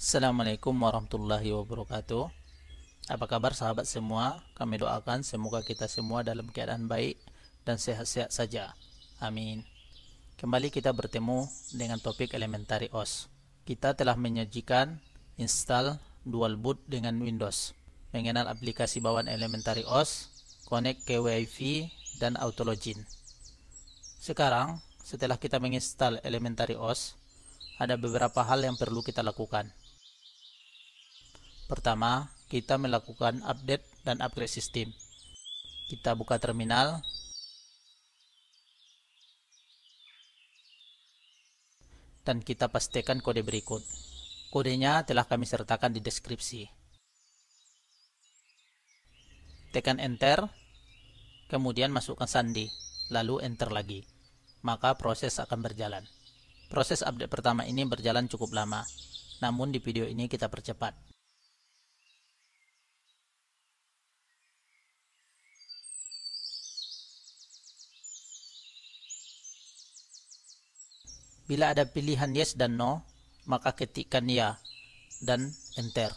Assalamualaikum warahmatullahi wabarakatuh. Apa kabar sahabat semua? Kami doakan semoga kita semua dalam keadaan baik dan sehat-sehat saja. Amin. Kembali kita bertemu dengan topik elementary OS. Kita telah menyajikan install dual boot dengan Windows, mengenal aplikasi bawaan elementary OS, connect ke WiFi dan auto login. Sekarang, setelah kita menginstal elementary OS, ada beberapa hal yang perlu kita lakukan. Pertama, kita melakukan update dan upgrade sistem. Kita buka terminal. Dan kita pastikan kode berikut. Kodenya telah kami sertakan di deskripsi. Tekan Enter, kemudian masukkan sandi, lalu Enter lagi. Maka proses akan berjalan. Proses update pertama ini berjalan cukup lama, namun di video ini kita percepat. Bila ada pilihan yes dan no, maka ketikkan ya dan enter.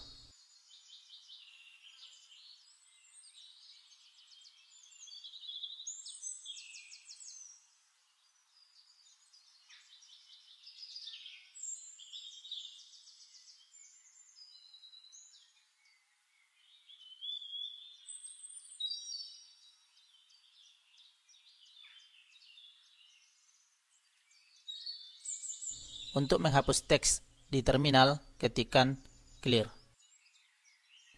untuk menghapus teks di terminal ketikan clear.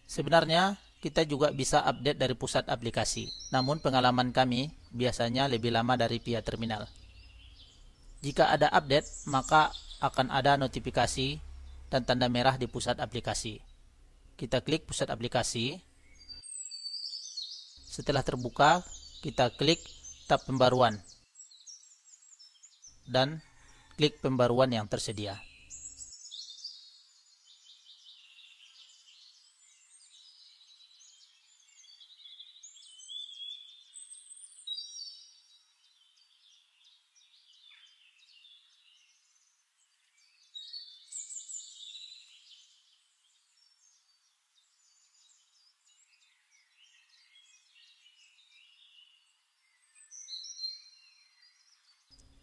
Sebenarnya kita juga bisa update dari pusat aplikasi, namun pengalaman kami biasanya lebih lama dari pihak terminal. Jika ada update, maka akan ada notifikasi dan tanda merah di pusat aplikasi. Kita klik pusat aplikasi. Setelah terbuka, kita klik tab pembaruan dan Klik pembaruan yang tersedia.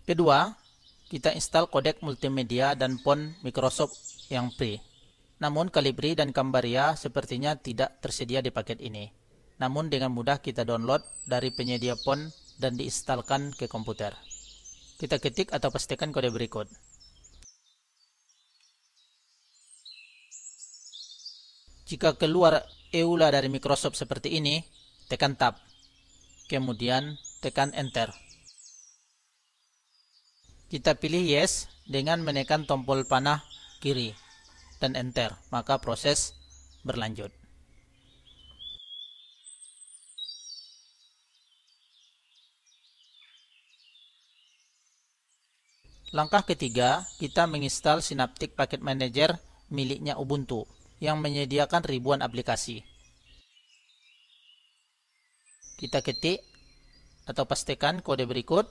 Kedua, kita install kodek multimedia dan font Microsoft yang free. Namun Calibri dan Cambaria sepertinya tidak tersedia di paket ini. Namun dengan mudah kita download dari penyedia font dan diinstalkan ke komputer. Kita ketik atau pastikan kode berikut. Jika keluar EULA dari Microsoft seperti ini, tekan Tab. Kemudian tekan Enter kita pilih yes dengan menekan tombol panah kiri dan enter maka proses berlanjut Langkah ketiga, kita menginstal Synaptic Packet Manager miliknya Ubuntu yang menyediakan ribuan aplikasi. Kita ketik atau pastikan kode berikut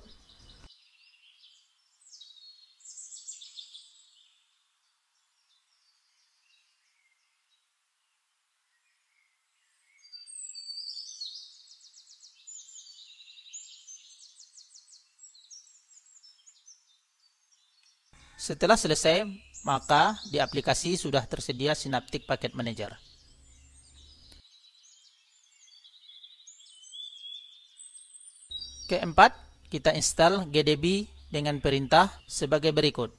Setelah selesai, maka di aplikasi sudah tersedia Synaptic Packet Manager. Keempat, kita install GDB dengan perintah sebagai berikut.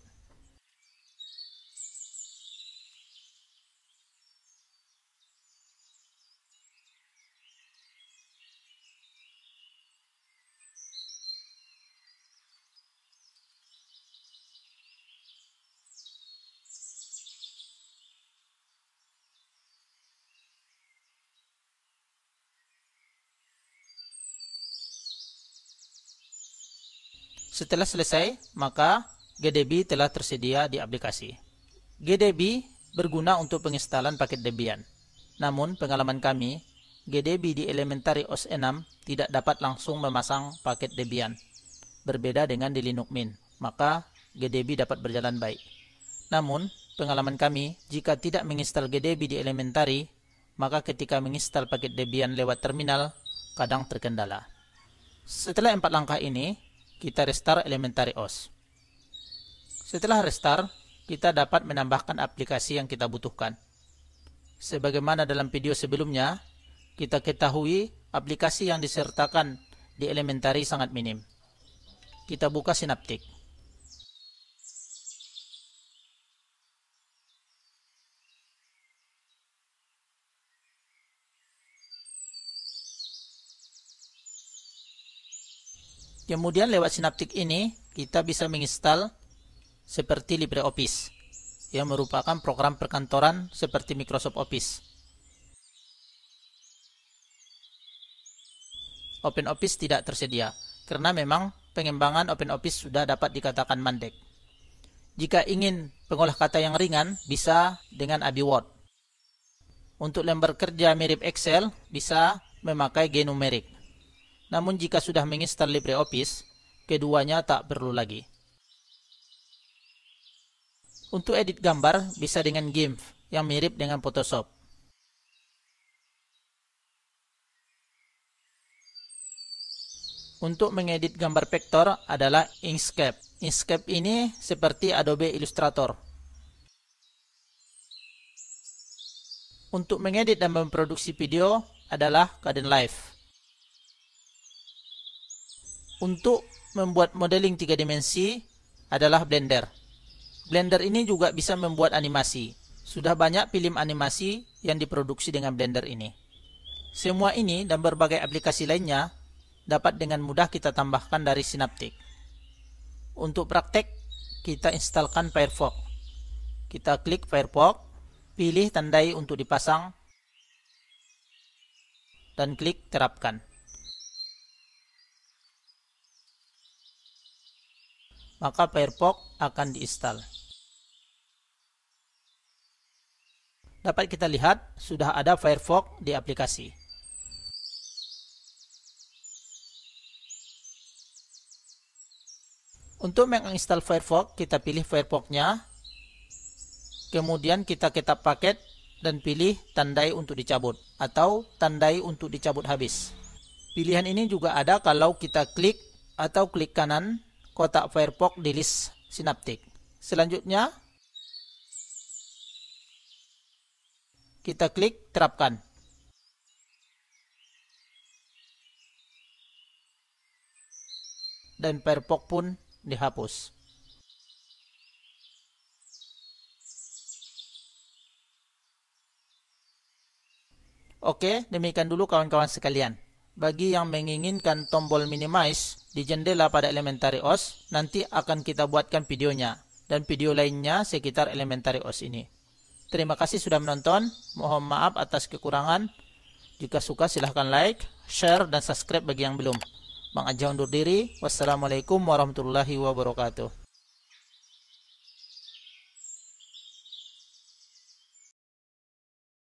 Setelah selesai, maka GDB telah tersedia di aplikasi. GDB berguna untuk penginstalan paket Debian. Namun, pengalaman kami, GDB di elementary OS 6 tidak dapat langsung memasang paket Debian. Berbeda dengan di Linux Mint, maka GDB dapat berjalan baik. Namun, pengalaman kami, jika tidak menginstal GDB di elementary, maka ketika menginstal paket Debian lewat terminal, kadang terkendala. Setelah empat langkah ini, kita restart elementary OS. Setelah restart, kita dapat menambahkan aplikasi yang kita butuhkan. Sebagaimana dalam video sebelumnya, kita ketahui aplikasi yang disertakan di elementary sangat minim. Kita buka Synaptic. Kemudian lewat sinaptik ini kita bisa menginstal seperti LibreOffice yang merupakan program perkantoran seperti Microsoft Office. OpenOffice tidak tersedia karena memang pengembangan OpenOffice sudah dapat dikatakan mandek. Jika ingin pengolah kata yang ringan, bisa dengan ABI Word. Untuk lembar kerja mirip Excel, bisa memakai Genumeric. Namun jika sudah menginstal LibreOffice, keduanya tak perlu lagi. Untuk edit gambar bisa dengan GIMP yang mirip dengan Photoshop. Untuk mengedit gambar vektor adalah Inkscape. Inkscape ini seperti Adobe Illustrator. Untuk mengedit dan memproduksi video adalah Kaden Live untuk membuat modeling tiga dimensi adalah Blender. Blender ini juga bisa membuat animasi. Sudah banyak film animasi yang diproduksi dengan Blender ini. Semua ini dan berbagai aplikasi lainnya dapat dengan mudah kita tambahkan dari Synaptic. Untuk praktek, kita instalkan Firefox. Kita klik Firefox, pilih tandai untuk dipasang, dan klik terapkan. maka Firefox akan diinstal. Dapat kita lihat sudah ada Firefox di aplikasi. Untuk menginstal Firefox, kita pilih Firefox-nya. Kemudian kita ketap paket dan pilih tandai untuk dicabut atau tandai untuk dicabut habis. Pilihan ini juga ada kalau kita klik atau klik kanan kotak Firefox di list Synaptic. Selanjutnya, kita klik terapkan. Dan Firefox pun dihapus. Oke, demikian dulu kawan-kawan sekalian bagi yang menginginkan tombol minimize di jendela pada elementary OS, nanti akan kita buatkan videonya dan video lainnya sekitar elementary OS ini. Terima kasih sudah menonton, mohon maaf atas kekurangan. Jika suka silahkan like, share, dan subscribe bagi yang belum. Bang Aja undur diri, wassalamualaikum warahmatullahi wabarakatuh.